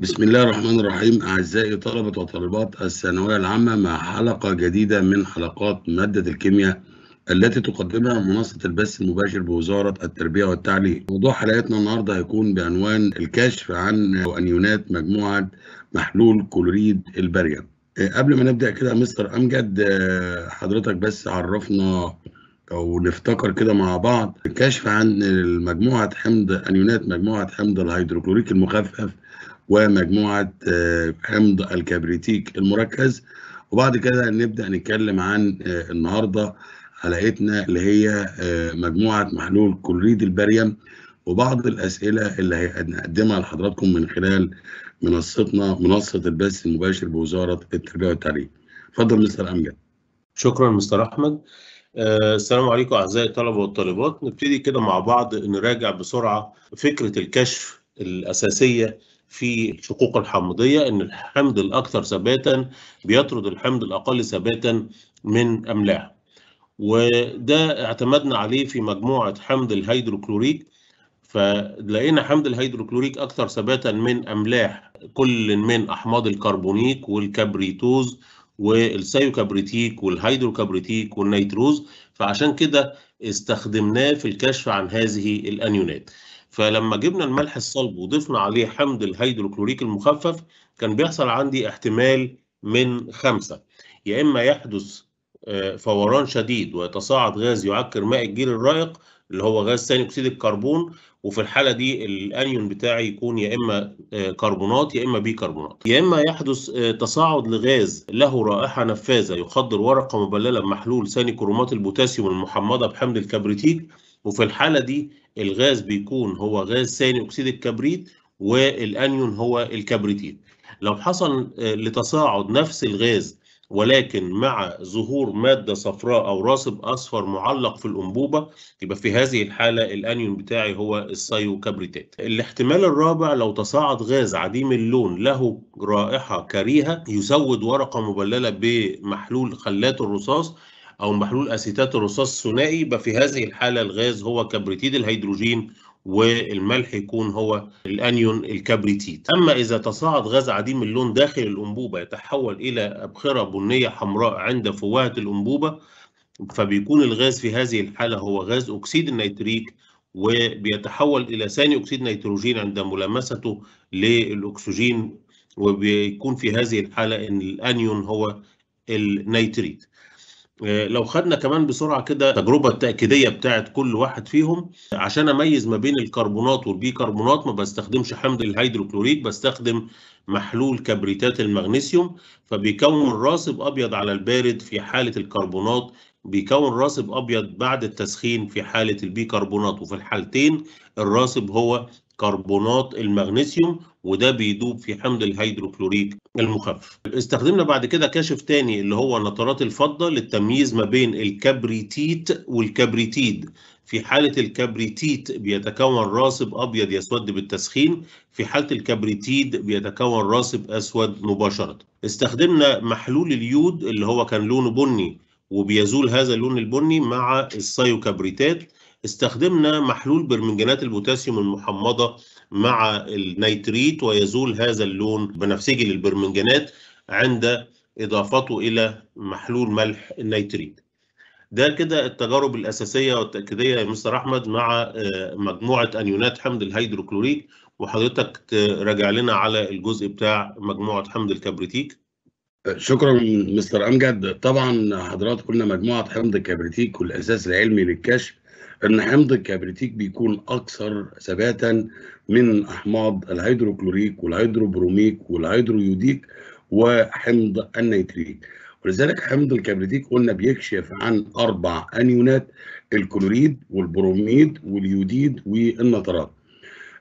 بسم الله الرحمن الرحيم أعزائي طلبة وطالبات الثانوية العامة مع حلقة جديدة من حلقات مادة الكيمياء التي تقدمها منصة البث المباشر بوزارة التربية والتعليم. موضوع حلقتنا النهاردة هيكون بعنوان الكشف عن أنيونات مجموعة محلول كلوريد الباريوم. قبل ما نبدأ كده مستر أمجد حضرتك بس عرفنا أو نفتكر كده مع بعض الكشف عن مجموعة حمض أنيونات مجموعة حمض الهيدروكلوريك المخفف ومجموعة آه، حمض الكبريتيك المركز وبعد كده نبدأ نتكلم عن آه، النهاردة حلقتنا اللي هي آه، مجموعة محلول كلوريد البريم وبعض الأسئلة اللي هنقدمها لحضراتكم من خلال منصتنا منصة البث المباشر بوزارة التربية والتعليم. فضل مستر أمجد. شكرا مستر أحمد. السلام عليكم أعزائي الطلبة والطالبات نبتدي كده مع بعض نراجع بسرعة فكرة الكشف الأساسية في الشقوق الحمضية إن الحمض الأكثر ثباتا بيطرد الحمض الأقل ثباتا من أملاح وده اعتمدنا عليه في مجموعة حمض الهيدروكلوريك فلقينا حمض الهيدروكلوريك أكثر ثباتا من أملاح كل من أحماض الكربونيك والكبريتوز والسيوكبريتيك والهيدروكبريتيك والنيتروز فعشان كده استخدمناه في الكشف عن هذه الانيونات فلما جبنا الملح الصلب وضفنا عليه حمض الهيدروكلوريك المخفف كان بيحصل عندي احتمال من خمسة يا إما يحدث آه، فوران شديد ويتصاعد غاز يعكر ماء الجير الرائق اللي هو غاز ثاني أكسيد الكربون وفي الحالة دي الأنيون بتاعي يكون يا إما آه، كربونات يا إما بيكربونات يا إما يحدث آه، تصاعد لغاز له رائحة نفاذة يخدر ورقة مبللة بمحلول ثاني كرومات البوتاسيوم المحمضة بحمض الكبريتيك وفي الحالة دي الغاز بيكون هو غاز ثاني اكسيد الكبريت والانيون هو الكبريتيت لو حصل آه، لتصاعد نفس الغاز ولكن مع ظهور مادة صفراء أو راسب أصفر معلق في الأنبوبة يبقى في هذه الحالة الأنيون بتاعي هو السيوكابريتات الاحتمال الرابع لو تصاعد غاز عديم اللون له رائحة كريهة يسود ورقة مبللة بمحلول خلات الرصاص أو محلول أسيتات الرصاص الثنائي يبقى في هذه الحالة الغاز هو كبريتيد الهيدروجين والملح يكون هو الانيون الكبريتيد اما اذا تصاعد غاز عديم اللون داخل الانبوبه يتحول الى ابخره بنيه حمراء عند فوهه الانبوبه فبيكون الغاز في هذه الحاله هو غاز اكسيد النيتريك وبيتحول الى ثاني اكسيد نيتروجين عند ملامسته للاكسجين وبيكون في هذه الحاله ان الانيون هو النيتريت آه، لو خدنا كمان بسرعه كده التجربه التاكيديه بتاعت كل واحد فيهم عشان اميز ما بين الكربونات والبيكربونات ما بستخدمش حمض الهيدروكلوريك بستخدم محلول كبريتات المغنيسيوم فبيكون راسب ابيض على البارد في حاله الكربونات بيكون راسب ابيض بعد التسخين في حاله البيكربونات وفي الحالتين الراسب هو كربونات المغنيسيوم وده بيدوب في حمض الهيدروكلوريك المخفف استخدمنا بعد كده كاشف تاني اللي هو نترات الفضة للتمييز ما بين الكبريتيت والكبريتيد في حالة الكبريتيت بيتكون راسب أبيض يسود بالتسخين في حالة الكبريتيد بيتكون راسب أسود مباشرة استخدمنا محلول اليود اللي هو كان لونه بني وبيزول هذا اللون البني مع السايوكبريتات استخدمنا محلول برمنجانات البوتاسيوم المحمضة مع النيتريت ويزول هذا اللون بنفسجي للبرمنجانات عند إضافته إلى محلول ملح النيتريت ده كده التجارب الأساسية والتأكيدية يا مستر أحمد مع آه، مجموعة أنيونات حمض الهيدروكلوريك وحضرتك تراجع لنا على الجزء بتاع مجموعة حمض الكبريتيك شكرا مستر أمجد طبعا حضراتكم كنا مجموعة حمض الكبريتيك والأساس العلمي للكشف ان حمض الكبريتيك بيكون اكثر ثباتا من احماض الهيدروكلوريك والهيدروبروميك والهيدرويوديك وحمض النيتريك ولذلك حمض الكبريتيك قلنا بيكشف عن اربع انيونات الكلوريد والبروميد واليوديد والنترات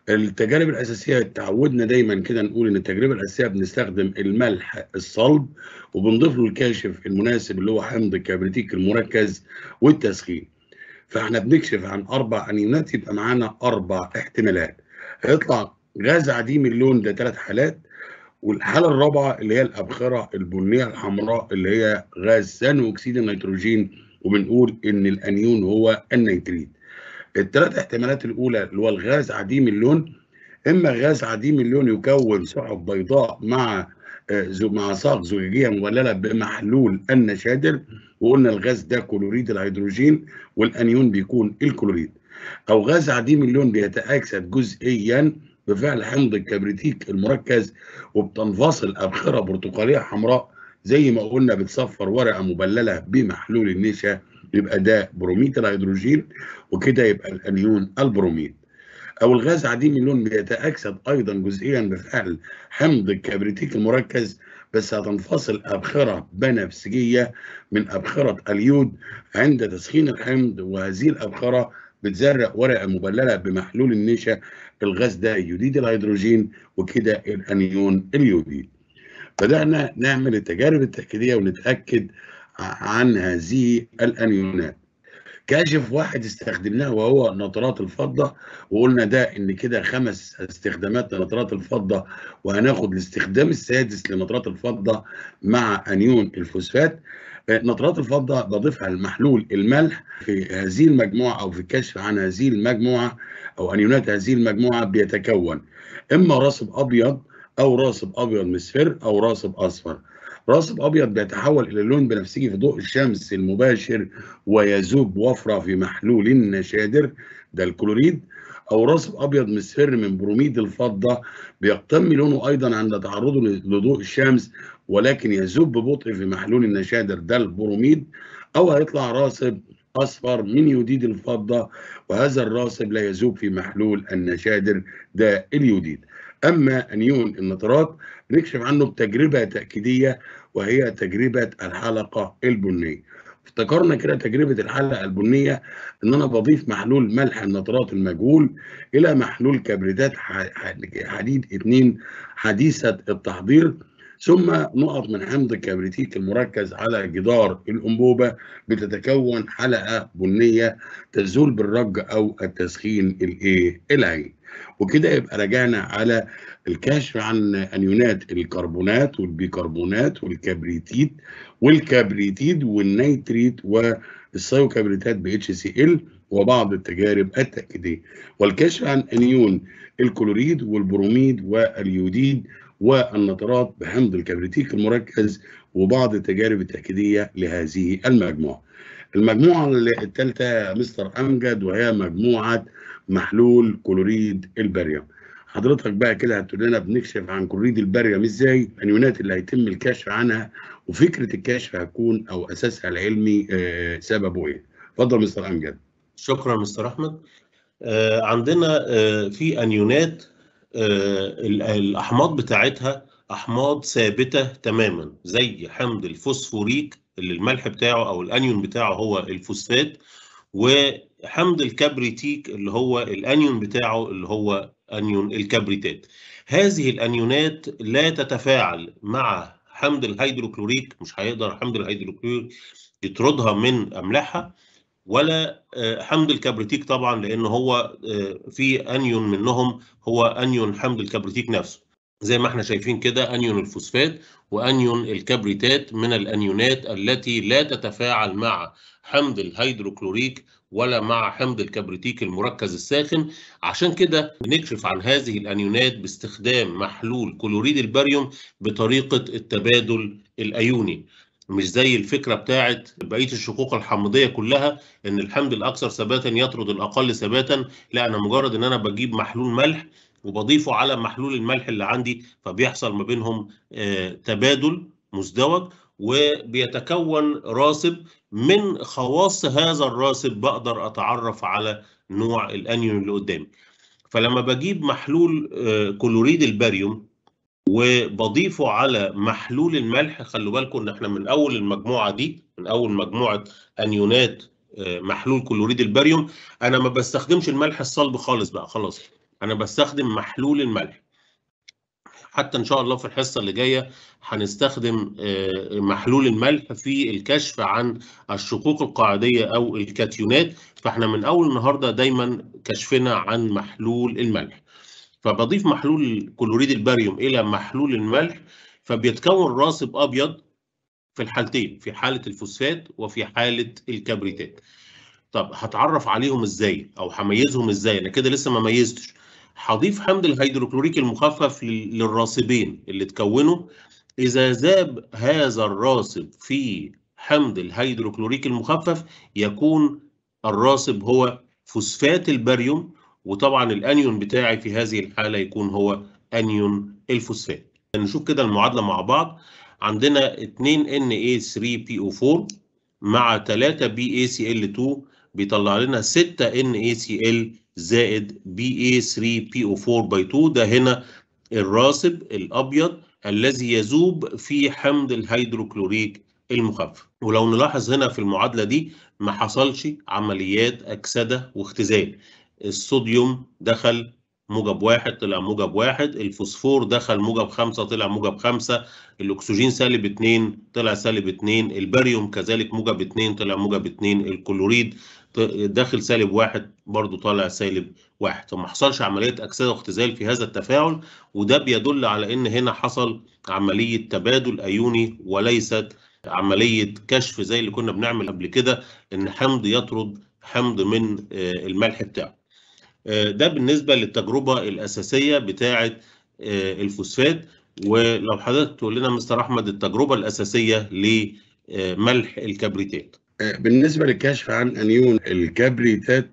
التجارب الاساسيه تعودنا دايما كده نقول ان التجربه الاساسيه بنستخدم الملح الصلب وبنضيف له الكاشف المناسب اللي هو حمض الكبريتيك المركز والتسخين فاحنا بنكشف عن اربع انيونات يعني يبقى معانا اربع احتمالات هيطلع غاز عديم اللون ده ثلاث حالات والحاله الرابعه اللي هي الابخره البنيه الحمراء اللي هي غاز ثاني اكسيد النيتروجين وبنقول ان الانيون هو النيتريد الثلاث احتمالات الاولى اللي هو الغاز عديم اللون اما غاز عديم اللون يكون سحب بيضاء مع مع صاغ زجاجيه مبلله بمحلول النشادر وقلنا الغاز ده كلوريد الهيدروجين والانيون بيكون الكلوريد او غاز عديم اللون بيتاكسد جزئيا بفعل حمض الكبريتيك المركز وبتنفصل ابخره برتقاليه حمراء زي ما قلنا بتصفر ورقه مبلله بمحلول النشا يبقى ده بروميد الهيدروجين وكده يبقى الانيون البروميد أو الغاز عديم اللون بيتأكسد أيضا جزئيا بفعل حمض الكبريتيك المركز بس هتنفصل أبخرة بنفسجية من أبخرة اليود عند تسخين الحمض وهذه الأبخرة بتزرق ورقة مبللة بمحلول النشا الغاز ده يوديد الهيدروجين وكده الأنيون اليوديد بدأنا نعمل التجارب التأكيدية ونتأكد عن هذه الأنيونات كاشف واحد استخدمناه وهو نطرات الفضة وقلنا ده إن كده خمس استخدامات لنطرات الفضة وهناخد الاستخدام السادس لنطرات الفضة مع أنيون الفوسفات نطرات الفضة بضيفها المحلول الملح في هذه المجموعة أو في الكشف عن هذه المجموعة أو أنيونات هذه المجموعة بيتكون إما راسب أبيض أو راسب أبيض مصفر أو راسب أصفر راس الابيض بيتحول الى لون بنفسجي في ضوء الشمس المباشر ويذوب وفره في محلول النشادر ده الكلوريد او راس ابيض مسفر من بروميد الفضه بيقتم لونه ايضا عند تعرضه لضوء الشمس ولكن يذوب ببطء في محلول النشادر ده البروميد او هيطلع راسب اصفر من يوديد الفضه وهذا الراسب لا يذوب في محلول النشادر ده اليوديد اما انيون النترات نكشف عنه بتجربة تأكيدية وهي تجربة الحلقة البنية افتكرنا كده تجربة الحلقة البنية ان انا بضيف محلول ملح النترات المجهول الى محلول كبريتات حديد 2 حديثة التحضير ثم نقط من حمض الكبريتيك المركز على جدار الانبوبه بتتكون حلقه بنيه تزول بالرج او التسخين الايه العين وكده يبقى رجعنا على الكشف عن انيونات الكربونات والبيكربونات والكبريتيد والكبريتيد والنيتريت والسايوكبريتات ب اتش سي ال وبعض التجارب التأكيدية والكشف عن انيون الكلوريد والبروميد واليوديد والنترات بحمض الكبريتيك المركز وبعض التجارب التأكيدية لهذه المجموعة المجموعة الثالثة مستر أمجد وهي مجموعة محلول كلوريد البريوم حضرتك بقى كده هتقول لنا بنكشف عن كلوريد البريوم ازاي الانيونات يعني اللي هيتم الكشف عنها وفكره الكشف هتكون او اساسها العلمي آه سببه ايه اتفضل مستر امجد شكرا مستر احمد آه عندنا آه في انيونات آه، الاحماض بتاعتها احماض ثابته تماما زي حمض الفوسفوريك اللي الملح بتاعه او الانيون بتاعه هو الفوسفات و حمض الكبريتيك اللي هو الانيون بتاعه اللي هو انيون الكبريتات هذه الانيونات لا تتفاعل مع حمض الهيدروكلوريك مش هيقدر حمض الهيدروكلوريك يطردها من املاحها ولا آه، حمض الكبريتيك طبعا لان هو آه، في انيون منهم هو انيون حمض الكبريتيك نفسه زي ما احنا شايفين كده انيون الفوسفات وانيون الكبريتات من الانيونات التي لا تتفاعل مع حمض الهيدروكلوريك ولا مع حمض الكبريتيك المركز الساخن عشان كده بنكشف عن هذه الانيونات باستخدام محلول كلوريد الباريوم بطريقه التبادل الايوني مش زي الفكرة بتاعت بقية الشقوق الحمضية كلها إن الحمض الأكثر ثباتا يطرد الأقل ثباتا، لا أنا مجرد إن أنا بجيب محلول ملح وبضيفه على محلول الملح اللي عندي فبيحصل ما بينهم آه تبادل مزدوج وبيتكون راسب من خواص هذا الراسب بقدر اتعرف على نوع الانيون اللي قدامي فلما بجيب محلول آه، كلوريد الباريوم وبضيفه على محلول الملح خلوا بالكم ان احنا من اول المجموعه دي من اول مجموعه انيونات آه، محلول كلوريد الباريوم انا ما بستخدمش الملح الصلب خالص بقى خلاص انا بستخدم محلول الملح حتى ان شاء الله في الحصه اللي جايه هنستخدم آه، محلول الملح في الكشف عن الشقوق القاعديه او الكاتيونات فاحنا من اول النهارده دايما كشفنا عن محلول الملح فبضيف محلول كلوريد الباريوم الى محلول الملح فبيتكون راسب ابيض في الحالتين في حاله الفوسفات وفي حاله الكبريتات طب هتعرف عليهم ازاي او هميزهم ازاي انا كده لسه ما ميزتش هضيف حمض الهيدروكلوريك المخفف للراصبين اللي تكونه إذا ذاب هذا الراصب في حمض الهيدروكلوريك المخفف يكون الراصب هو فوسفات الباريوم وطبعا الانيون بتاعي في هذه الحاله يكون هو انيون الفوسفات نشوف كده المعادله مع بعض عندنا 2 Na3PO4 مع 3 BaCl2 بيطلع لنا 6 NaCl زائد بي اي 3 بي او 4 باي 2 ده هنا الراسب الابيض الذي يذوب في حمض الهيدروكلوريك المخفف ولو نلاحظ هنا في المعادله دي ما حصلش عمليات اكسده واختزال الصوديوم دخل موجب واحد طلع موجب واحد الفوسفور دخل موجب خمسة طلع موجب خمسة الأكسجين سالب اتنين طلع سالب اتنين الباريوم كذلك موجب اتنين طلع موجب اتنين الكلوريد داخل سالب واحد برضو طالع سالب واحد فما حصلش عملية أكسدة واختزال في هذا التفاعل وده بيدل على إن هنا حصل عملية تبادل أيوني وليست عملية كشف زي اللي كنا بنعمل قبل كده إن حمض يطرد حمض من آه، الملح بتاعه آه، ده بالنسبة للتجربة الأساسية بتاعة آه، الفوسفات ولو حضرتك تقول لنا مستر أحمد التجربة الأساسية لملح الكبريتات آه، بالنسبة للكشف عن أنيون الكبريتات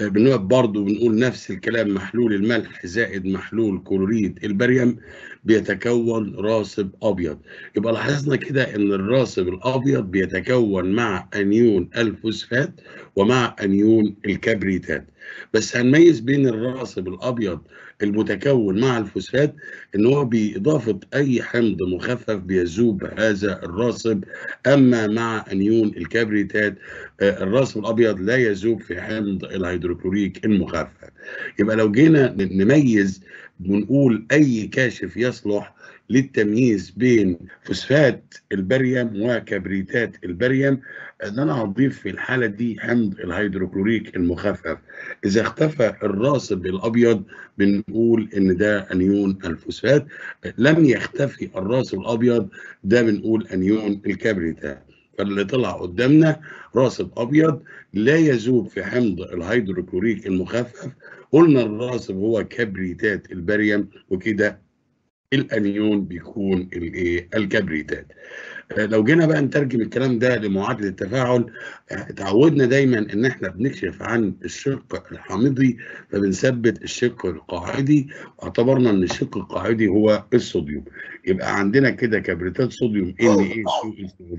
آه، بنبقى برضه بنقول نفس الكلام محلول الملح زائد محلول كلوريد البريم بيتكون راسب ابيض يبقى لاحظنا كده ان الراسب الابيض بيتكون مع انيون الفوسفات ومع انيون الكبريتات بس هنميز بين الراسب الابيض المتكون مع الفوسفات ان هو باضافه اي حمض مخفف بيذوب هذا الراصب اما مع انيون الكبريتات الراصب آه، الابيض لا يذوب في حمض الهيدروكلوريك المخفف يبقى لو جينا نميز بنقول اي كاشف يصلح للتمييز بين فوسفات البريم وكبريتات البريم ان انا هضيف في الحاله دي حمض الهيدروكلوريك المخفف اذا اختفى الراسب الابيض بنقول ان ده انيون الفوسفات لم يختفي الراسب الابيض ده بنقول انيون الكبريتات فاللي طلع قدامنا راسب ابيض لا يذوب في حمض الهيدروكلوريك المخفف قلنا الراس هو كبريتات البريم وكده الانيون بيكون الايه الكبريتات آه، لو جينا بقى نترجم الكلام ده لمعادله التفاعل آه، اتعودنا دايما ان احنا بنكشف عن الشق الحامضي فبنثبت الشق القاعدي اعتبرنا ان الشق القاعدي هو الصوديوم يبقى عندنا كده كبريتات صوديوم ان اي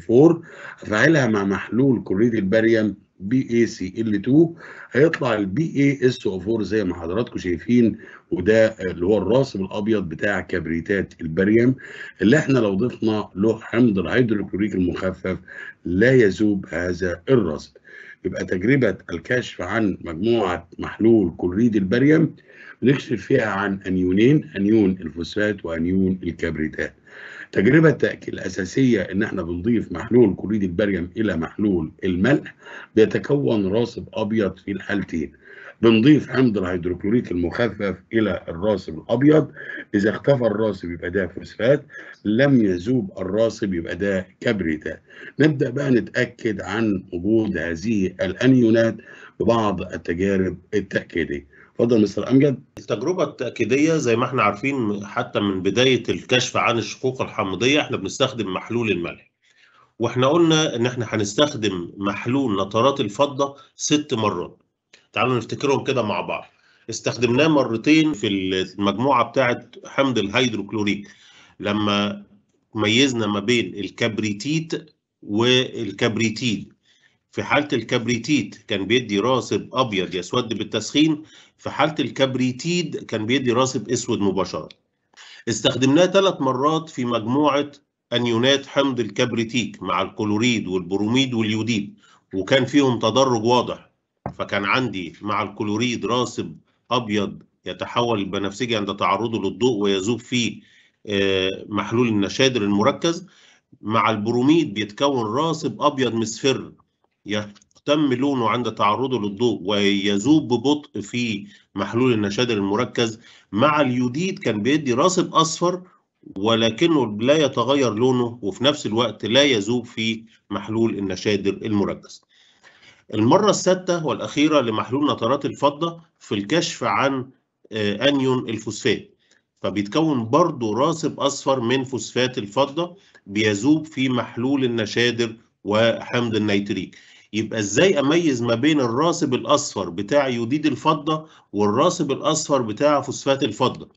4 افعلها مع محلول كلوريد البريم بي اي سي ال 2 هيطلع البي اي اس او 4 زي ما حضراتكم شايفين وده اللي هو الراسب الابيض بتاع كبريتات البريم اللي احنا لو ضفنا له حمض الهيدروكلوريك المخفف لا يذوب هذا الراسب. يبقى تجربه الكشف عن مجموعه محلول كلوريد البريم بنكشف فيها عن أنيونين أنيون الفوسفات وأنيون الكبريتات تجربة التأكيد الأساسية إن إحنا بنضيف محلول كلوريد البريم إلى محلول الملح بيتكون راسب أبيض في الحالتين بنضيف حمض الهيدروكلوريك المخفف الى الراسب الابيض اذا اختفى الراسب يبقى ده فوسفات لم يذوب الراسب يبقى ده كبريتات نبدا بقى نتاكد عن وجود هذه الانيونات ببعض التجارب التاكيديه اتفضل مستر امجد التجربه التاكيديه زي ما احنا عارفين حتى من بدايه الكشف عن الشقوق الحمضيه احنا بنستخدم محلول الملح واحنا قلنا ان احنا هنستخدم محلول نترات الفضه ست مرات تعالوا نفتكرهم كده مع بعض استخدمناه مرتين في المجموعه بتاعه حمض الهيدروكلوريك لما ميزنا ما بين الكبريتيت والكبريتيد في حاله الكبريتيت كان بيدي راسب ابيض يسود بالتسخين في حالة الكبريتيد كان بيدي راسب أسود مباشرة استخدمناه ثلاث مرات في مجموعة أنيونات حمض الكبريتيك مع الكلوريد والبروميد واليوديد وكان فيهم تدرج واضح فكان عندي مع الكلوريد راسب أبيض يتحول البنفسجي عند تعرضه للضوء ويذوب فيه آه، محلول النشادر المركز مع البروميد بيتكون راسب أبيض مصفر تم لونه عند تعرضه للضوء ويذوب ببطء في محلول النشادر المركز مع اليوديد كان بيدي راسب أصفر ولكنه لا يتغير لونه وفي نفس الوقت لا يذوب في محلول النشادر المركز المرة السادسة والأخيرة لمحلول نترات الفضة في الكشف عن آه، أنيون الفوسفات فبيتكون برضه راسب أصفر من فوسفات الفضة بيذوب في محلول النشادر وحمض النيتريك يبقى ازاي اميز ما بين الراسب الاصفر بتاع يوديد الفضه والراسب الاصفر بتاع فوسفات الفضه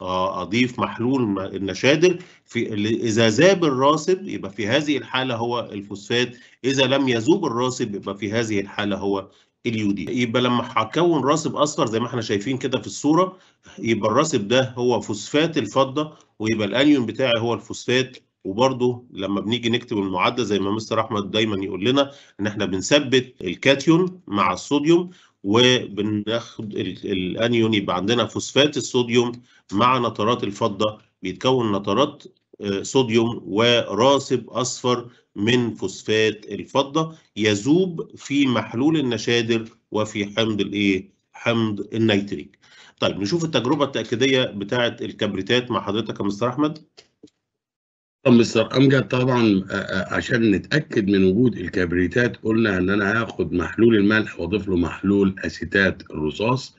آه، اضيف محلول النشادر في اذا ذاب الراسب يبقى في هذه الحاله هو الفوسفات اذا لم يذوب الراسب يبقى في هذه الحاله هو اليوديد يبقى لما هكون راسب اصفر زي ما احنا شايفين كده في الصوره يبقى الراسب ده هو فوسفات الفضه ويبقى الانيون بتاعي هو الفوسفات وبرضه لما بنيجي نكتب المعادله زي ما مستر احمد دايما يقول لنا ان احنا بنثبت الكاتيون مع الصوديوم وبناخد الانيون يبقى عندنا فوسفات الصوديوم مع نترات الفضه بيتكون نترات آه، صوديوم وراسب اصفر من فوسفات الفضه يذوب في محلول النشادر وفي حمض الايه؟ حمض النيتريك. طيب نشوف التجربه التاكيديه بتاعه الكبريتات مع حضرتك يا مستر احمد. مستر امجد طبعا عشان نتاكد من وجود الكبريتات قلنا ان انا هاخد محلول الملح واضيف له محلول اسيتات الرصاص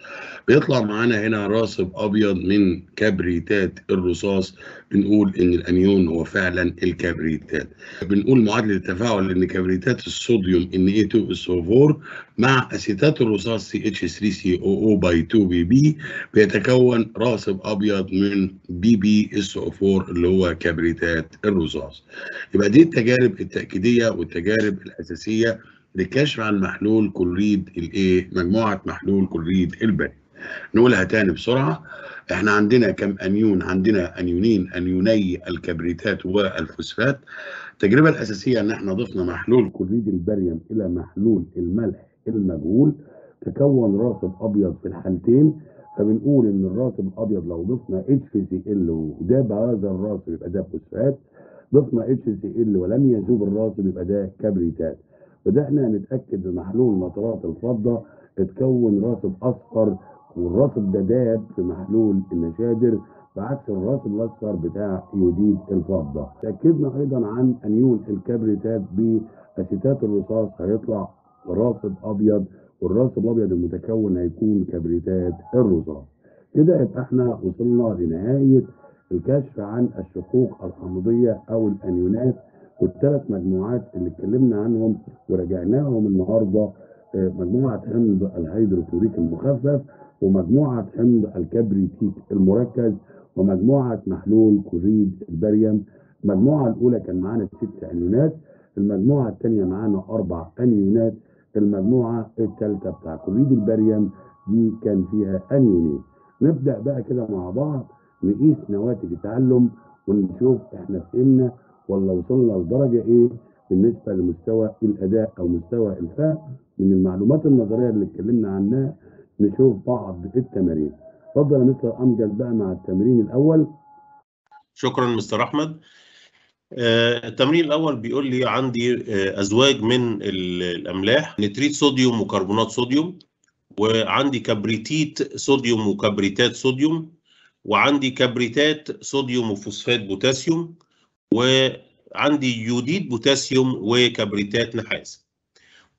بيطلع معانا هنا راسب ابيض من كبريتات الرصاص بنقول ان الانيون هو فعلا الكبريتات بنقول معادله التفاعل ان كبريتات الصوديوم ان اي 2 اس 4 مع اسيتات الرصاص سي اتش 3 سي او او باي 2 بي بي بيتكون راسب ابيض من بي بي اس او 4 اللي هو كبريتات الرصاص يبقى دي التجارب التاكيديه والتجارب الاساسيه للكشف عن محلول كلوريد الايه مجموعه محلول كلوريد البري نقولها تاني بسرعة احنا عندنا كم انيون عندنا انيونين انيوني الكبريتات والفوسفات التجربة الأساسية ان احنا ضفنا محلول كوريد البريم إلى محلول الملح المجهول تكون راتب أبيض في الحالتين فبنقول ان الراتب الابيض لو ضفنا HCl وده بهذا الراتب يبقى ده فوسفات ضفنا HCl ولم يذوب الراتب يبقى ده كبريتات بدأنا نتأكد بمحلول نطرات الفضة اتكون راتب أصفر والراصب ده داب في محلول النشادر بعكس الراصب الاصفر بتاع يوديد الفضه تاكدنا ايضا عن انيون الكبريتات باسيتات الرصاص هيطلع راصب ابيض والراصب الابيض المتكون هيكون كبريتات الرصاص كده يبقى احنا وصلنا لنهايه الكشف عن الشقوق الحمضيه او الانيونات والثلاث مجموعات اللي اتكلمنا عنهم وراجعناهم النهارده آه، مجموعه حمض الهيدروكلوريك المخفف ومجموعة حمض الكبريتيك المركز ومجموعة محلول كوريد البريم المجموعة الأولى كان معانا ست أنيونات المجموعة الثانية معانا أربع أنيونات المجموعة الثالثة بتاع كوريد البريم دي كان فيها أنيونين نبدأ بقى كده مع بعض نقيس نواتج التعلم ونشوف احنا فهمنا ولا وصلنا لدرجة ايه بالنسبة لمستوى الأداء أو مستوى الفهم من المعلومات النظرية اللي اتكلمنا عنها نشوف بعض في التمارين اتفضل يا مستر امجد بقى مع التمرين الاول شكرا مستر احمد آه التمرين الاول بيقول لي عندي آه ازواج من الاملاح نتريت صوديوم وكربونات صوديوم وعندي كبريتيت صوديوم وكبريتات صوديوم وعندي كبريتات صوديوم وفوسفات بوتاسيوم وعندي يوديد بوتاسيوم وكبريتات نحاس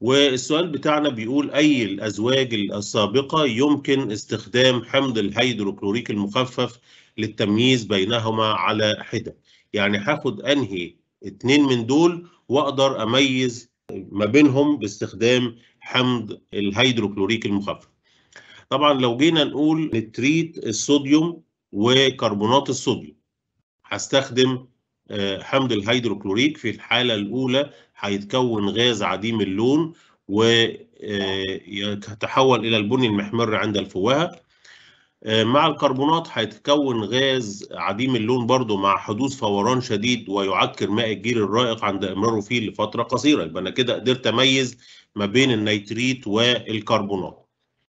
والسؤال بتاعنا بيقول أي الأزواج السابقة يمكن استخدام حمض الهيدروكلوريك المخفف للتمييز بينهما على حدة يعني هاخد أنهي اتنين من دول وأقدر أميز ما بينهم باستخدام حمض الهيدروكلوريك المخفف طبعا لو جينا نقول نتريت الصوديوم وكربونات الصوديوم هستخدم آه، حمض الهيدروكلوريك في الحالة الأولى هيتكون غاز عديم اللون ويتحول آه، إلى البني المحمر عند الفوهة آه، مع الكربونات هيتكون غاز عديم اللون برضه مع حدوث فوران شديد ويعكر ماء الجير الرائق عند إمراره فيه لفترة قصيرة يبقى أنا كده قدرت أميز ما بين النيتريت والكربونات.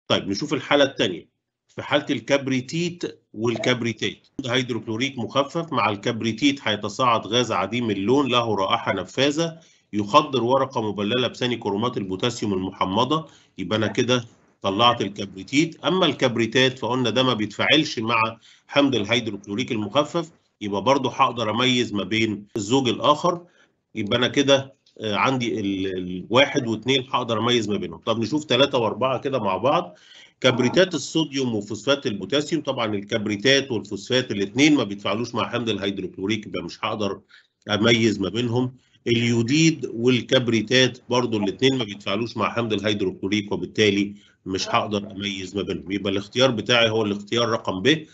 طيب نشوف الحالة الثانية. في حالة الكبريتيت والكبريتات هيدروكلوريك مخفف مع الكبريتيت هيتصاعد غاز عديم اللون له رائحة نفاذة يخضر ورقة مبللة بثاني كرومات البوتاسيوم المحمضة يبقى أنا كده طلعت الكبريتيت أما الكبريتات فقلنا ده ما بيتفاعلش مع حمض الهيدروكلوريك المخفف يبقى برضه هقدر أميز ما بين الزوج الآخر يبقى أنا كده آه، عندي الواحد واثنين هقدر اميز ما بينهم طب نشوف ثلاثة واربعة كده مع بعض كبريتات الصوديوم وفوسفات البوتاسيوم طبعا الكبريتات والفوسفات الاثنين ما بيتفاعلوش مع حمض الهيدروكلوريك يبقى مش هقدر اميز ما بينهم اليوديد والكبريتات برضو الاثنين ما بيتفاعلوش مع حمض الهيدروكلوريك وبالتالي مش هقدر اميز ما بينهم يبقى الاختيار بتاعي هو الاختيار رقم ب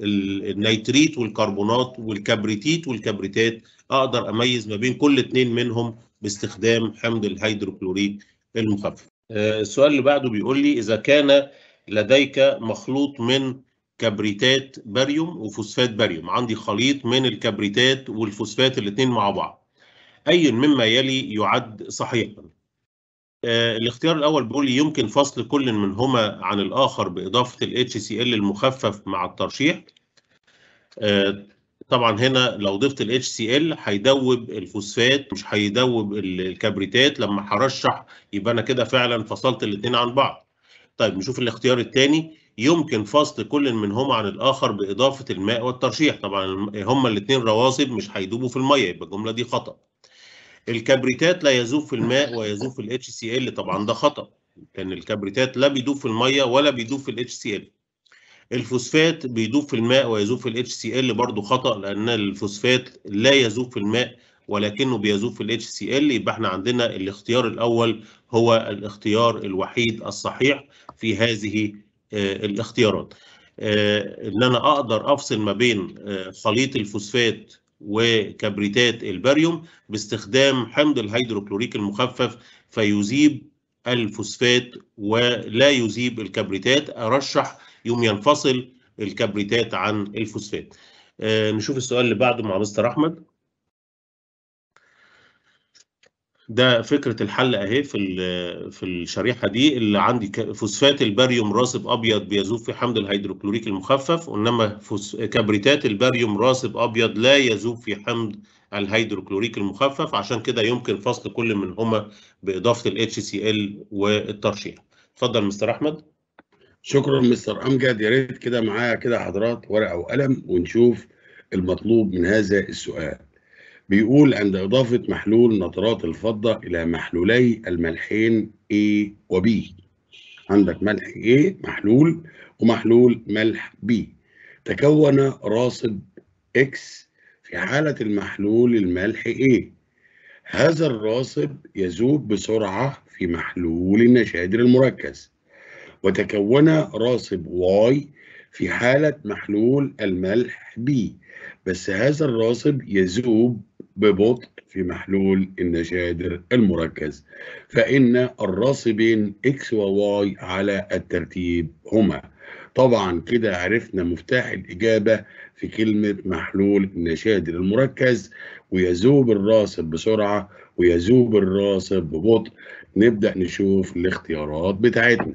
النيتريت والكربونات والكبريتيت والكبريتات اقدر اميز ما بين كل اثنين منهم باستخدام حمض الهيدروكلوريك المخفف. آه، السؤال اللي بعده بيقول لي اذا كان لديك مخلوط من كبريتات باريوم وفوسفات باريوم عندي خليط من الكبريتات والفوسفات الاثنين مع بعض أي مما يلي يعد صحيحا آه الاختيار الأول بيقول يمكن فصل كل منهما عن الآخر بإضافة ال HCl المخفف مع الترشيح آه طبعا هنا لو ضفت ال HCl هيدوب الفوسفات مش هيدوب الكبريتات لما هرشح يبقى أنا كده فعلا فصلت الاثنين عن بعض طيب نشوف الاختيار الثاني يمكن فصل كل منهما عن الآخر بإضافة الماء والترشيح طبعا هما الاثنين رواسب مش هيدوبوا في المية يبقى الجملة دي خطأ الكبريتات لا يذوب في الماء ويذوب في الاتش سي ال طبعا ده خطأ لأن الكبريتات لا بيدوب في المية ولا بيدوب في الاتش سي ال الفوسفات بيدوب في الماء ويذوب في الاتش سي ال برضه خطأ لأن الفوسفات لا يذوب في الماء ولكنه بيذوب في الاتش سي ال يبقى احنا عندنا الاختيار الأول هو الاختيار الوحيد الصحيح في هذه آه، الاختيارات آه، ان انا اقدر افصل ما بين آه، خليط الفوسفات وكبريتات الباريوم باستخدام حمض الهيدروكلوريك المخفف فيذيب الفوسفات ولا يذيب الكبريتات ارشح يوم ينفصل الكبريتات عن الفوسفات نشوف السؤال اللي بعده مع مستر احمد ده فكره الحل اهي في في الشريحه دي اللي عندي فوسفات الباريوم راسب ابيض بيذوب في حمض الهيدروكلوريك المخفف وانما كبريتات الباريوم راسب ابيض لا يذوب في حمض الهيدروكلوريك المخفف عشان كده يمكن فصل كل منهما باضافه ال HCl والترشيح. اتفضل مستر احمد. شكرا مستر امجد يا ريت كده معايا كده حضرات ورقه وقلم ونشوف المطلوب من هذا السؤال. بيقول عند إضافة محلول نترات الفضة إلى محلولي الملحين A و B عندك ملح A محلول ومحلول ملح B تكون راصد X في حالة المحلول الملح A هذا الراصد يذوب بسرعة في محلول النشادر المركز وتكون راصد Y في حالة محلول الملح B بس هذا الراصد يذوب ببطء في محلول النشادر المركز فإن الراسبين X و Y على الترتيب هما طبعا كده عرفنا مفتاح الإجابة في كلمة محلول النشادر المركز ويذوب الراسب بسرعة ويذوب الراسب ببطء نبدأ نشوف الاختيارات بتاعتنا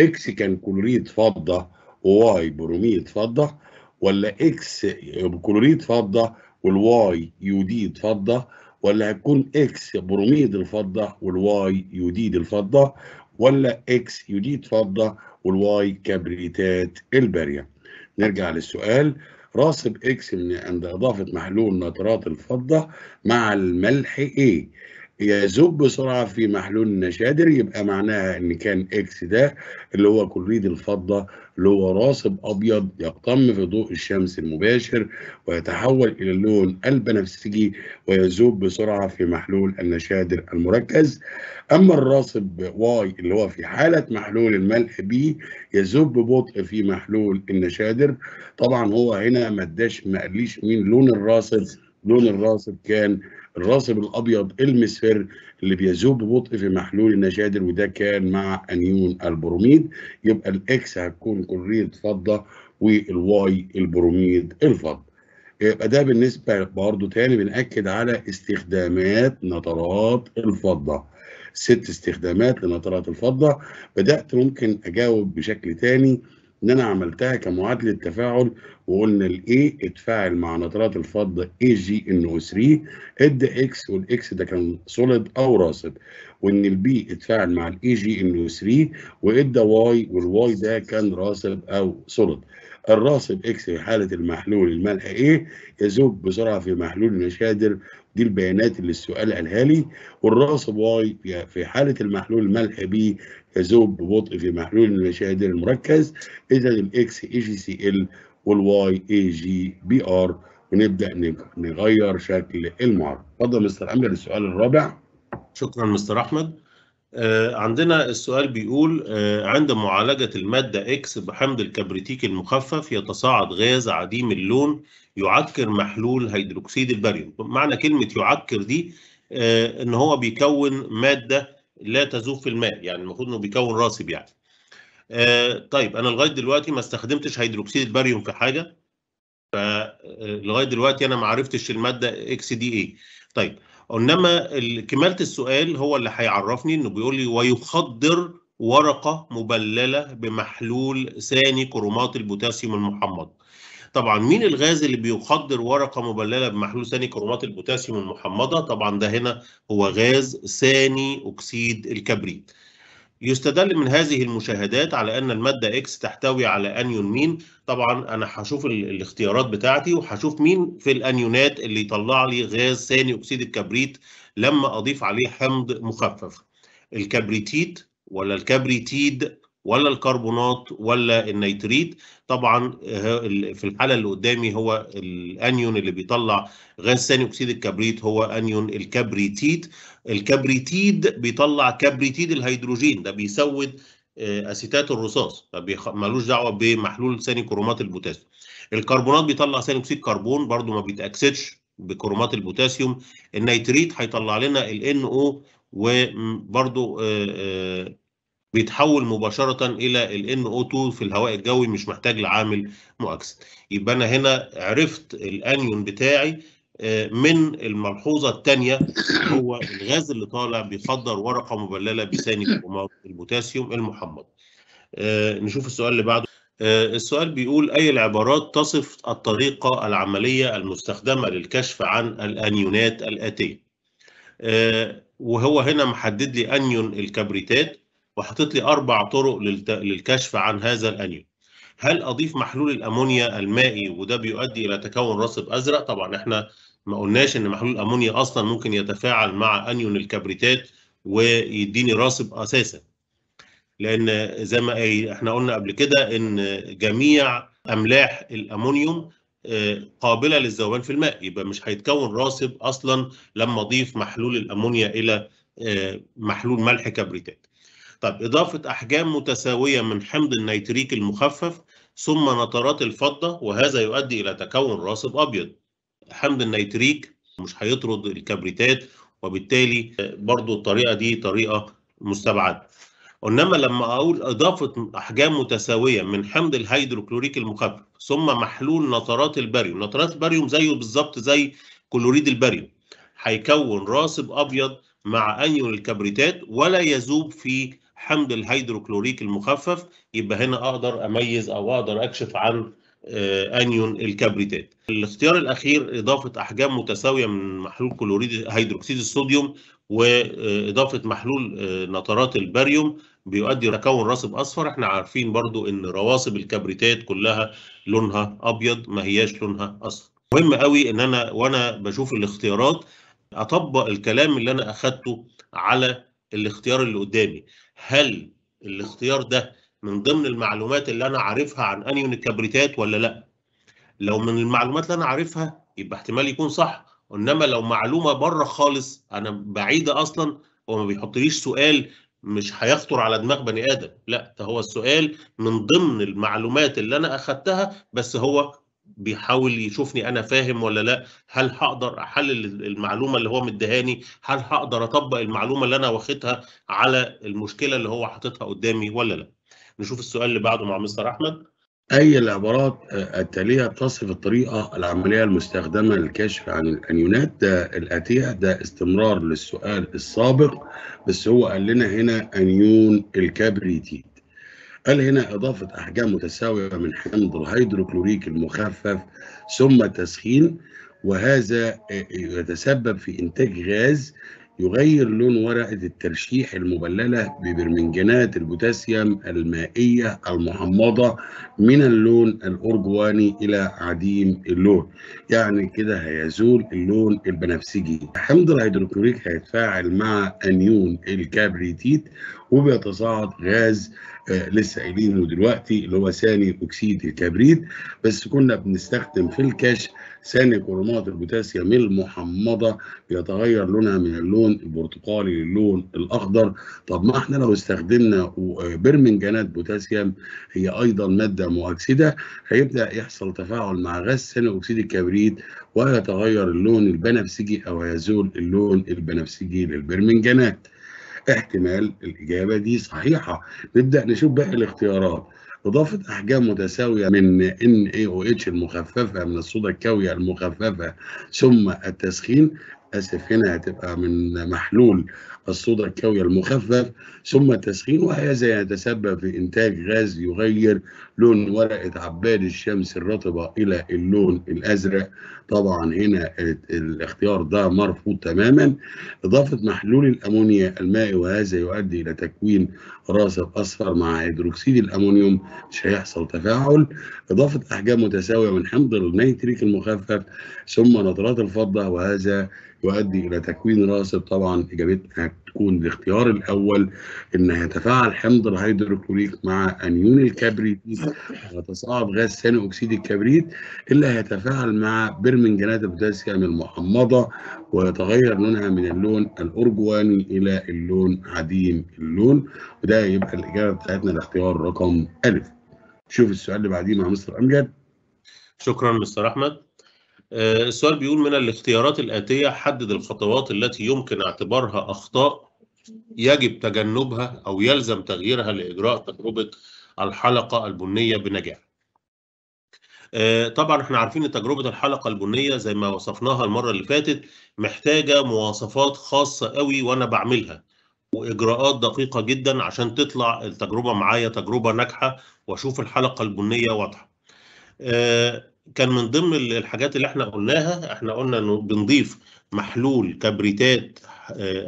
X كان كلوريد فضة وواي بروميد فضة ولا إكس كلوريد فضة والواي يوديد فضه ولا هتكون اكس بروميد الفضه والواي يوديد الفضه ولا اكس يوديد فضه والواي كبريتات الباريه نرجع للسؤال راسب اكس من عند اضافه محلول نترات الفضه مع الملح ايه يذوب بسرعه في محلول النشادر يبقى معناها ان كان اكس ده اللي هو كلوريد الفضه اللي هو راصب ابيض يقتم في ضوء الشمس المباشر ويتحول الى اللون البنفسجي ويذوب بسرعه في محلول النشادر المركز اما الراصب واي اللي هو في حاله محلول الملح بي يذوب ببطء في محلول النشادر طبعا هو هنا ما اداش ما قاليش مين لون الراسب لون الراسب كان الراسب الابيض المسفر اللي بيذوب ببطء في محلول النشادر وده كان مع انيون البروميد يبقى الاكس هتكون كلوريد فضه والواي البروميد الفضه يبقى ده بالنسبه برضه تاني بناكد على استخدامات نترات الفضه ست استخدامات لنترات الفضه بدات ممكن اجاوب بشكل تاني ان انا عملتها كمعادله تفاعل وقلنا الاي اتفاعل مع نترات الفضه اي جي ان 3 ادى اكس والاكس ده كان سوليد او راصد وان البي اتفاعل مع الاي جي ان 3 وادى واي والواي ده كان راصد او سوليد الراصد اكس في حاله المحلول الملح ايه يذوب بسرعه في محلول قادر دي البيانات اللي السؤال قالها لي والراس واي في حاله المحلول الملح بي يذوب ببطء في محلول المشاهد المركز اذا الاكس اي جي سي ال والواي اي جي بي ار ونبدا نغير شكل المعرض. اتفضل مستر امجد السؤال الرابع. شكرا مستر احمد. آه، عندنا السؤال بيقول آه، عند معالجة المادة إكس بحمض الكبريتيك المخفف يتصاعد غاز عديم اللون يعكر محلول هيدروكسيد الباريوم معنى كلمة يعكر دي آه، إن هو بيكون مادة لا تذوب في الماء يعني المفروض إنه بيكون راسب يعني طيب أنا لغاية دلوقتي ما استخدمتش هيدروكسيد الباريوم في حاجة فلغاية دلوقتي أنا ما عرفتش المادة إكس دي إيه طيب انما كماله السؤال هو اللي هيعرفني انه بيقول لي ويخدر ورقه مبلله بمحلول ثاني كرومات البوتاسيوم المحمض طبعا مين الغاز اللي بيخدر ورقه مبلله بمحلول ثاني كرومات البوتاسيوم المحمضه طبعا ده هنا هو غاز ثاني اكسيد الكبريت يستدل من هذه المشاهدات على أن المادة إكس تحتوي على أنيون مين طبعا أنا هشوف الاختيارات بتاعتي وهشوف مين في الأنيونات اللي يطلع لي غاز ثاني أكسيد الكبريت لما أضيف عليه حمض مخفف الكبريتيت ولا الكبريتيد ولا الكربونات ولا النيتريت طبعا في الحالة اللي قدامي هو الأنيون اللي بيطلع غاز ثاني أكسيد الكبريت هو أنيون الكبريتيت الكبريتيد بيطلع كبريتيد الهيدروجين ده بيسود آه، اسيتات الرصاص ملوش دعوه بمحلول ثاني كرومات البوتاسيوم الكربونات بيطلع ثاني اكسيد كربون برضو ما بيتاكسدش بكرومات البوتاسيوم النيتريت هيطلع لنا ال NO وبرضو آه، آه، بيتحول مباشرة إلى ال NO2 في الهواء الجوي مش محتاج لعامل مؤكسد يبقى أنا هنا عرفت الأنيون بتاعي من الملحوظه الثانيه هو الغاز اللي طالع بيفضل ورقه مبلله بثاني كرومات البوتاسيوم المحمض. آه، نشوف السؤال اللي بعده. آه، السؤال بيقول أي العبارات تصف الطريقة العملية المستخدمة للكشف عن الأنيونات الآتية آه، وهو هنا محدد لي أنيون الكبريتات وحاطط لي أربع طرق للكشف عن هذا الأنيون هل أضيف محلول الأمونيا المائي وده بيؤدي إلى تكون رصب أزرق طبعا إحنا ما قلناش ان محلول الامونيا اصلا ممكن يتفاعل مع انيون الكبريتات ويديني راسب اساسا لان زي ما احنا قلنا قبل كده ان جميع املاح الامونيوم آه، قابله للذوبان في الماء يبقى مش هيتكون راسب اصلا لما اضيف محلول الامونيا الى آه، محلول ملح كبريتات طب اضافه احجام متساويه من حمض النيتريك المخفف ثم نترات الفضه وهذا يؤدي الى تكون راسب ابيض حمض النيتريك مش هيطرد الكبريتات وبالتالي برضو الطريقة دي طريقة مستبعدة انما لما اقول اضافه احجام متساويه من حمض الهيدروكلوريك المخفف ثم محلول نترات الباريوم نترات الباريوم زيه بالظبط زي كلوريد الباريوم هيكون راسب ابيض مع انيون الكبريتات ولا يذوب في حمض الهيدروكلوريك المخفف يبقى هنا اقدر اميز او اقدر اكشف عن انيون آه، الكبريتات. الاختيار الاخير اضافه احجام متساويه من محلول كلوريد هيدروكسيد الصوديوم واضافه آه، محلول آه، نترات الباريوم بيؤدي لتكون رصب اصفر احنا عارفين برضو ان رواسب الكبريتات كلها لونها ابيض ما هياش لونها اصفر. مهم قوي ان انا وانا بشوف الاختيارات اطبق الكلام اللي انا اخدته على الاختيار اللي قدامي هل الاختيار ده من ضمن المعلومات اللي انا عارفها عن انيون الكبريتات ولا لا لو من المعلومات اللي انا عارفها يبقى احتمال يكون صح انما لو معلومه بره خالص انا بعيده اصلا هو ما بيحطليش سؤال مش هيخطر على دماغ بني ادم لا ده هو السؤال من ضمن المعلومات اللي انا اخدتها بس هو بيحاول يشوفني انا فاهم ولا لا هل هقدر احلل المعلومه اللي هو مديهاني هل هقدر اطبق المعلومه اللي انا واخدها على المشكله اللي هو حاططها قدامي ولا لا نشوف السؤال اللي بعده مع مستر احمد اي العبارات التاليه تصف الطريقه العمليه المستخدمه للكشف عن الانيونات ده الاتيه ده استمرار للسؤال السابق بس هو قال لنا هنا انيون الكبريتيد قال هنا إضافة أحجام متساوية من حمض الهيدروكلوريك المخفف ثم التسخين وهذا يتسبب في إنتاج غاز يغير لون ورقة الترشيح المبللة ببرمنجنات البوتاسيوم المائية المحمضة من اللون الأرجواني إلى عديم اللون يعني كده هيزول اللون البنفسجي حمض الهيدروكلوريك هيتفاعل مع أنيون الكبريتيت وبيتصاعد غاز لسه قايلينه دلوقتي اللي هو ثاني اكسيد الكبريت بس كنا بنستخدم في الكاش ثاني كرومات البوتاسيوم المحمضه بيتغير لونها من اللون البرتقالي للون الاخضر طب ما احنا لو استخدمنا آه، برمنجانات بوتاسيوم هي ايضا ماده مؤكسده هيبدا يحصل تفاعل مع غاز ثاني اكسيد الكبريت ويتغير اللون البنفسجي او يزول اللون البنفسجي للبرمنجانات احتمال الإجابة دي صحيحة نبدأ نشوف باقي الاختيارات إضافة أحجام متساوية من NaOH المخففة من الصودا الكاوية المخففة ثم التسخين اسف هنا هتبقى من محلول الصودا الكاويه المخفف ثم التسخين وهذا يتسبب في انتاج غاز يغير لون ورقة عباد الشمس الرطبة إلى اللون الأزرق طبعا هنا الاختيار ده مرفوض تماما إضافة محلول الأمونيا المائي وهذا يؤدي إلى تكوين رأس الأصفر مع هيدروكسيد الأمونيوم مش هيحصل تفاعل إضافة أحجام متساوية من حمض النيتريك المخفف ثم نترات الفضة وهذا يؤدي إلى تكوين راسب طبعا إجابتنا يكون الاختيار الاول ان يتفاعل حمض الهيدروكلوريك مع انيون الكبريت ويتصاعد غاز ثاني اكسيد الكبريت اللي هيتفاعل مع برمنجانات البوتاسيوم المحمضه ويتغير لونها من اللون الارجواني الى اللون عديم اللون وده يبقى الاجابه بتاعتنا الاختيار رقم الف. شوف السؤال اللي بعديه مع مستر امجد. شكرا مستر احمد. آه، السؤال بيقول من الاختيارات الآتية حدد الخطوات التي يمكن اعتبارها أخطاء يجب تجنبها أو يلزم تغييرها لإجراء تجربة الحلقة البنية بنجاح. آه، طبعا احنا عارفين ان تجربه الحلقه البنيه زي ما وصفناها المره اللي فاتت محتاجه مواصفات خاصه قوي وانا بعملها واجراءات دقيقه جدا عشان تطلع التجربه معايا تجربه ناجحه واشوف الحلقه البنيه واضحه. آه، كان من ضمن الحاجات اللي احنا قلناها احنا قلنا انه بنضيف محلول كبريتات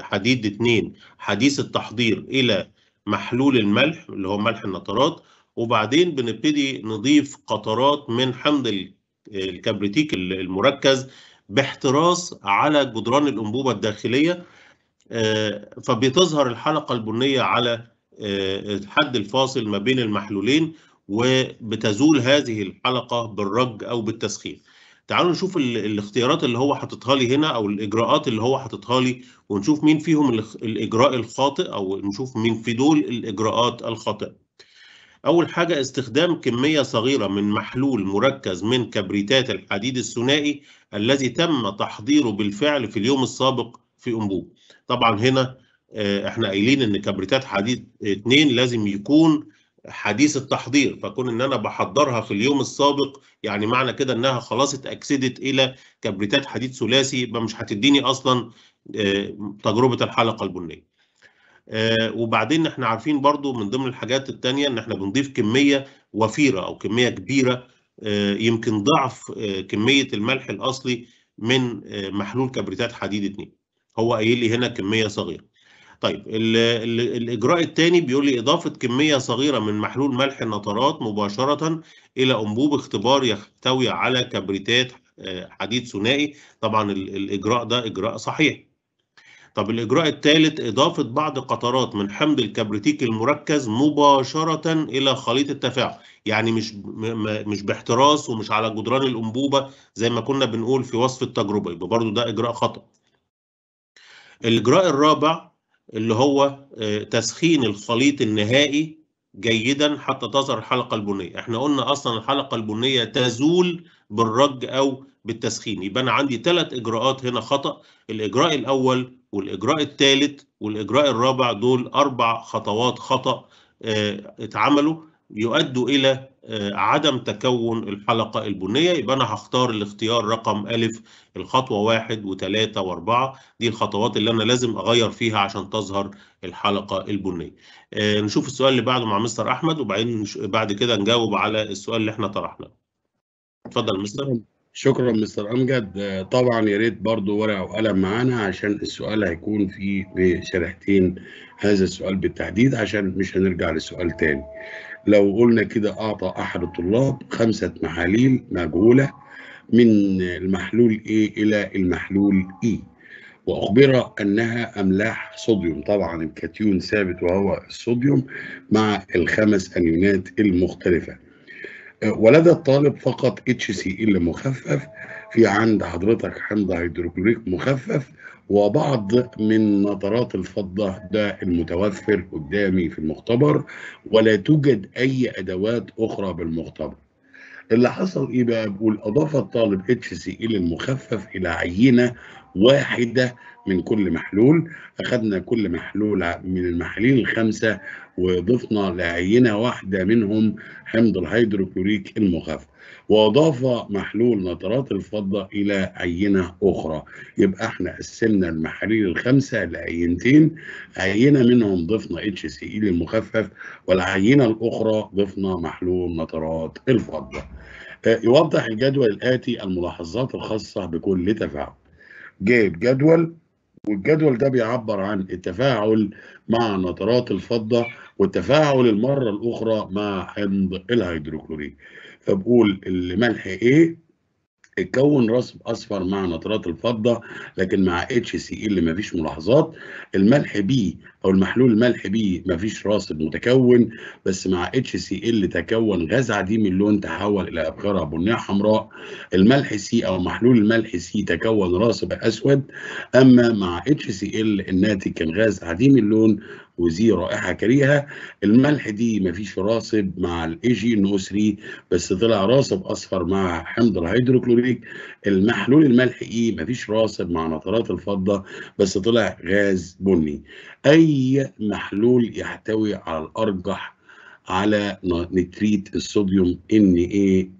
حديد 2 حديث التحضير إلى محلول الملح اللي هو ملح النطرات وبعدين بنبتدي نضيف قطرات من حمض الكبريتيك المركز باحتراس على جدران الأنبوبة الداخلية آه، فبتظهر الحلقة البنية على آه، الحد الفاصل ما بين المحلولين وبتزول هذه الحلقة بالرج أو بالتسخين تعالوا نشوف الاختيارات اللي هو حاططها لي هنا او الاجراءات اللي هو حاططها لي ونشوف مين فيهم الاجراء الخاطئ او نشوف مين في دول الاجراءات الخاطئه اول حاجه استخدام كميه صغيره من محلول مركز من كبريتات الحديد الثنائي الذي تم تحضيره بالفعل في اليوم السابق في انبوب طبعا هنا آه، احنا قايلين ان كبريتات حديد 2 لازم يكون حديث التحضير فكون ان انا بحضرها في اليوم السابق يعني معنى كده انها خلاص اتاكسدت الى كبريتات حديد ثلاثي يبقى مش هتديني اصلا آه، تجربه الحلقه البنيه آه، وبعدين احنا عارفين برضو من ضمن الحاجات الثانيه ان احنا بنضيف كميه وفيره او كميه كبيره آه، يمكن ضعف كميه الملح الاصلي من محلول كبريتات حديد 2 هو قايل لي هنا كميه صغيره طيب ال ال الإجراء الثاني بيقول لي إضافة كمية صغيرة من محلول ملح النطرات مباشرة إلى أنبوب اختبار يحتوي على كبريتات آه، حديد ثنائي طبعا الإجراء ده إجراء صحيح طب الإجراء الثالث إضافة بعض قطرات من حمض الكبريتيك المركز مباشرة إلى خليط التفاعل يعني مش مش باحتراس ومش على جدران الأنبوبة زي ما كنا بنقول في وصف التجربة يبقى برضو ده إجراء خطأ الإجراء الرابع اللي هو آه، تسخين الخليط النهائي جيدا حتى تظهر الحلقه البنيه احنا قلنا اصلا الحلقه البنيه تزول بالرج او بالتسخين يبقى انا عندي ثلاث اجراءات هنا خطا الاجراء الاول والاجراء الثالث والاجراء الرابع دول اربع خطوات خطا آه، اتعملوا يؤدوا الى عدم تكون الحلقة البنية يبقى أنا هختار الاختيار رقم ألف الخطوة واحد وثلاثة وأربعة دي الخطوات اللي أنا لازم أغير فيها عشان تظهر الحلقة البنية آه، نشوف السؤال اللي بعده مع مستر أحمد وبعدين بعد كده نجاوب على السؤال اللي احنا طرحناه اتفضل مستر شكرا مستر أمجد آه، طبعا يا ريت برضه ورقة وقلم معانا عشان السؤال هيكون فيه بشريحتين هذا السؤال بالتحديد عشان مش هنرجع لسؤال تاني لو قلنا كده أعطى أحد الطلاب خمسة محاليل مجهولة من المحلول A إلى المحلول E وأخبر أنها أملاح صوديوم طبعا الكاتيون ثابت وهو الصوديوم مع الخمس أنيونات المختلفة ولدى الطالب فقط HCl مخفف في عند حضرتك حمض هيدروكلوريك مخفف وبعض من نظرات الفضة ده المتوفر قدامي في المختبر ولا توجد أي أدوات أخرى بالمختبر اللي حصل ايه بقى بقول اضاف الطالب اتش سي ال المخفف الى عينه واحدة من كل محلول أخذنا كل محلول من المحاليل الخمسة وضفنا لعينة واحدة منهم حمض الهيدروكوريك المخفف وأضاف محلول نترات الفضة إلى عينة أخرى يبقى احنا قسمنا المحاليل الخمسة لعينتين عينة منهم ضفنا اتش سي اي المخفف والعينة الأخرى ضفنا محلول نترات الفضة آه، يوضح الجدول الآتي الملاحظات الخاصة بكل تفاعل جايب جدول والجدول ده بيعبر عن التفاعل مع نترات الفضة والتفاعل المرة الأخرى مع حمض الهيدروكلوريك فبقول الملح A إيه؟ اتكون رسم اصفر مع نترات الفضه لكن مع اتش سي ال مفيش ملاحظات الملح بي او المحلول الملح بي مفيش راصد متكون بس مع اتش سي ال تكون غاز عديم اللون تحول الى ابخره بنيه حمراء الملح سي او محلول الملح سي تكون راصد اسود اما مع اتش سي ال الناتج كان غاز عديم اللون وذي رائحه كريهه الملح دي مفيش راسب مع الايجي جي 3 بس طلع راسب اصفر مع حمض الهيدروكلوريك المحلول الملح اي e مفيش راسب مع نترات الفضه بس طلع غاز بني اي محلول يحتوي على الارجح على نتريت الصوديوم ان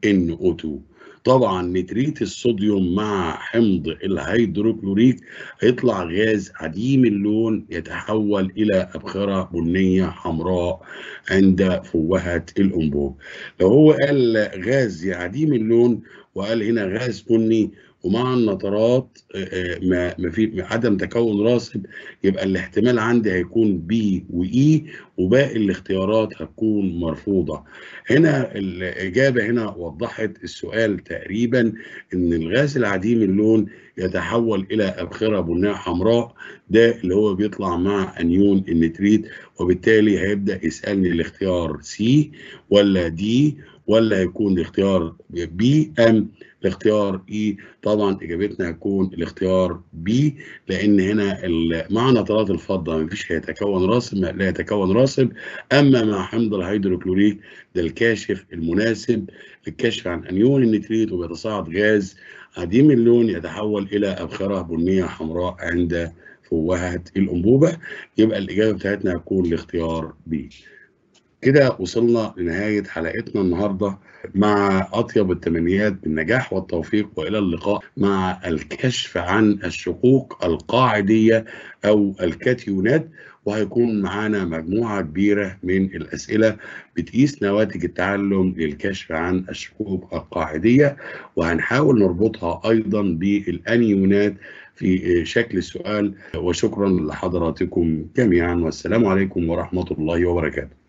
ان او 2 طبعا نتريت الصوديوم مع حمض الهيدروكلوريك هيطلع غاز عديم اللون يتحول إلى أبخرة بنية حمراء عند فوهة الأنبوب لو هو قال غاز عديم اللون وقال هنا غاز بني ومع النطرات آه، آه، ما في عدم تكون راسب يبقى الاحتمال عندي هيكون بي واي e، وباقي الاختيارات هتكون مرفوضه هنا الاجابه هنا وضحت السؤال تقريبا ان الغاز العديم اللون يتحول الى ابخره بناء حمراء ده اللي هو بيطلع مع انيون النتريت وبالتالي هيبدا يسالني الاختيار سي ولا دي ولا هيكون الاختيار بي ام الاختيار اي e. طبعا اجابتنا هتكون الاختيار بي لان هنا مع نترات الفضه ما فيش هيتكون راسب لا يتكون راسب اما مع حمض الهيدروكلوريك ده الكاشف المناسب للكشف عن انيون النيتريت وبيتصاعد غاز عديم اللون يتحول الى ابخره بنيه حمراء عند فوهه الانبوبه يبقى الاجابه بتاعتنا هتكون الاختيار بي كده وصلنا لنهاية حلقتنا النهاردة مع أطيب التمنيات بالنجاح والتوفيق وإلى اللقاء مع الكشف عن الشقوق القاعدية أو الكاتيونات وهيكون معانا مجموعة كبيرة من الأسئلة بتقيس نواتج التعلم للكشف عن الشقوق القاعدية وهنحاول نربطها أيضا بالأنيونات في شكل السؤال وشكرا لحضراتكم جميعا والسلام عليكم ورحمة الله وبركاته